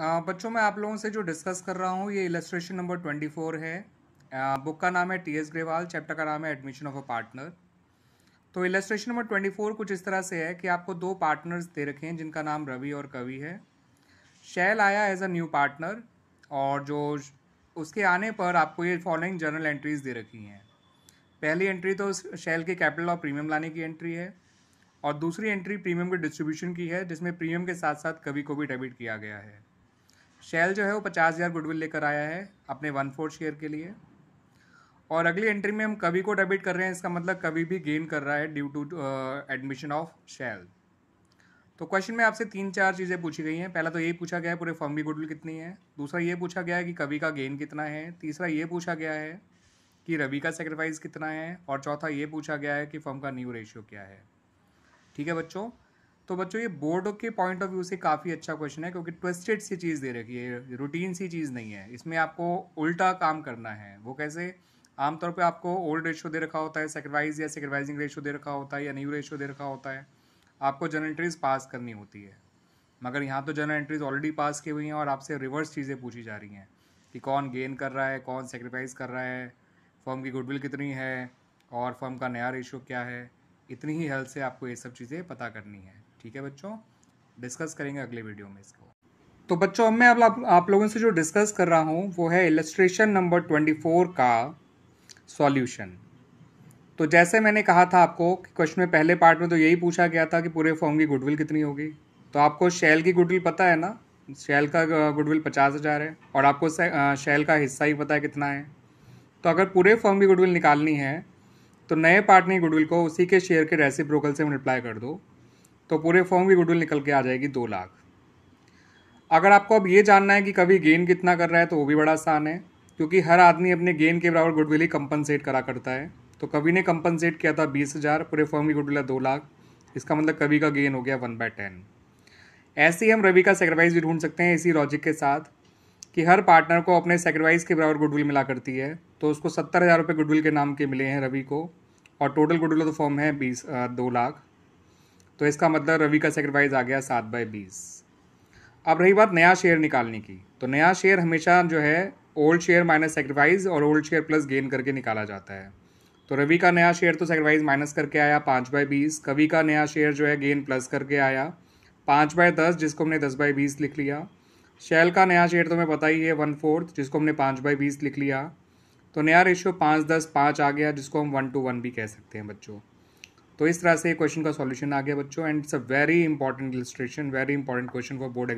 बच्चों मैं आप लोगों से जो डिस्कस कर रहा हूँ ये इलस्ट्रेशन नंबर ट्वेंटी फोर है बुक का नाम है टी एस ग्रेवाल चैप्टर का नाम है एडमिशन ऑफ अ पार्टनर तो इलस्ट्रेशन नंबर ट्वेंटी फोर कुछ इस तरह से है कि आपको दो पार्टनर्स दे रखे हैं जिनका नाम रवि और कवि है शैल आया एज अ न्यू पार्टनर और जो उसके आने पर आपको ये फॉलोइंग जर्नल एंट्रीज दे रखी हैं पहली एंट्री तो शैल के कैपिटल और प्रीमियम लाने की एंट्री है और दूसरी एंट्री प्रीमियम के डिस्ट्रीब्यूशन की है जिसमें प्रीमियम के साथ साथ कवि को भी डेबिट किया गया है शेल जो है वो पचास हज़ार गुडविल लेकर आया है अपने वन फोर्थ शेयर के लिए और अगली एंट्री में हम कभी को डेबिट कर रहे हैं इसका मतलब कभी भी गेन कर रहा है due to admission of share तो क्वेश्चन में आपसे तीन चार चीज़ें पूछी गई हैं पहला तो ये पूछा गया है पूरे फर्म की गुडविल कितनी है दूसरा ये पूछा गया है कि कवि का गेन कितना है तीसरा ये पूछा गया है कि रवि का सेक्रीफाइस कितना है और चौथा ये पूछा गया है कि फर्म का न्यू रेशियो क्या है ठीक है बच्चों तो बच्चों ये बोर्ड के पॉइंट ऑफ व्यू से काफ़ी अच्छा क्वेश्चन है क्योंकि ट्विस्टेड सी चीज़ दे रखी है रूटीन सी चीज़ नहीं है इसमें आपको उल्टा काम करना है वो कैसे आमतौर पर आपको ओल्ड रेशो दे रखा होता है सेक्रवाइज या सेक्रवाइजिंग रेशो दे रखा होता है या न्यू रेशो दे रखा होता है आपको जर्नल एंट्रीज पास करनी होती है मगर यहाँ तो जर्नल एंट्रीज ऑलरेडी पास की हुई हैं और आपसे रिवर्स चीज़ें पूछी जा रही हैं कि कौन गेन कर रहा है कौन सेक्रीफाइस कर रहा है फर्म की गुडविल कितनी है और फर्म का नया रेशो क्या है इतनी ही हेल्थ से आपको ये सब चीज़ें पता करनी है ठीक है बच्चों डिस्कस करेंगे अगले वीडियो में इसको तो बच्चों अब मैं अब आप, आप लोगों से जो डिस्कस कर रहा हूँ वो है इलेस्ट्रेशन नंबर ट्वेंटी फोर का सॉल्यूशन तो जैसे मैंने कहा था आपको कि क्वेश्चन में पहले पार्ट में तो यही पूछा गया था कि पूरे फॉर्म की गुडविल कितनी होगी तो आपको शेल की गुडविल पता है ना शेल का गुडविल पचास हज़ार है और आपको शेल का हिस्सा ही पता है कितना है तो अगर पूरे फॉर्म की गुडविल निकालनी है तो नए पार्ट गुडविल को उसी के शेयर के रेसिप्रोकल से मल्टीप्लाई कर दो तो पूरे फॉर्म की गुडविल निकल के आ जाएगी दो लाख अगर आपको अब ये जानना है कि कभी गेन कितना कर रहा है तो वो भी बड़ा आसान है क्योंकि हर आदमी अपने गेन के बराबर गुडविल ही कंपनसेट करा करता है तो कभी ने कंपनसेट किया था बीस हज़ार पूरे फॉर्म की गुडविल है दो लाख इसका मतलब कभी का गेन हो गया वन बाय टेन ऐसे ही हम रवि का सेक्रीफाइस भी ढूंढ सकते हैं इसी लॉजिक के साथ कि हर पार्टनर को अपने सेक्रीफाइस के बराबर गुडविल मिला करती है तो उसको सत्तर हज़ार रुपये गुडविल के नाम के मिले हैं रवि को और टोटल गुडविल तो फॉर्म है बीस दो लाख तो इसका मतलब रवि का सेक्रीफाइस आ गया सात बाय बीस अब रही बात नया शेयर निकालने की तो नया शेयर हमेशा जो है ओल्ड शेयर माइनस सेक्रीफाइस और ओल्ड शेयर प्लस गेन करके निकाला जाता है तो रवि का नया शेयर तो सेक्रीफाइस माइनस करके आया पाँच बाई बीस कवि का नया शेयर जो है गेन प्लस करके आया पाँच बाय दस जिसको हमने दस बाय बीस लिख लिया शैल का नया शेयर तो मैं पता ही है वन फोर्थ जिसको हमने पाँच बाय बीस लिख लिया तो नया रेशियो पाँच दस पाँच आ गया जिसको हम वन टू वन भी कह सकते हैं बच्चों तो इस तरह से क्वेश्चन का सॉल्यूशन आ गया बच्चों and it's a very important illustration very important question for board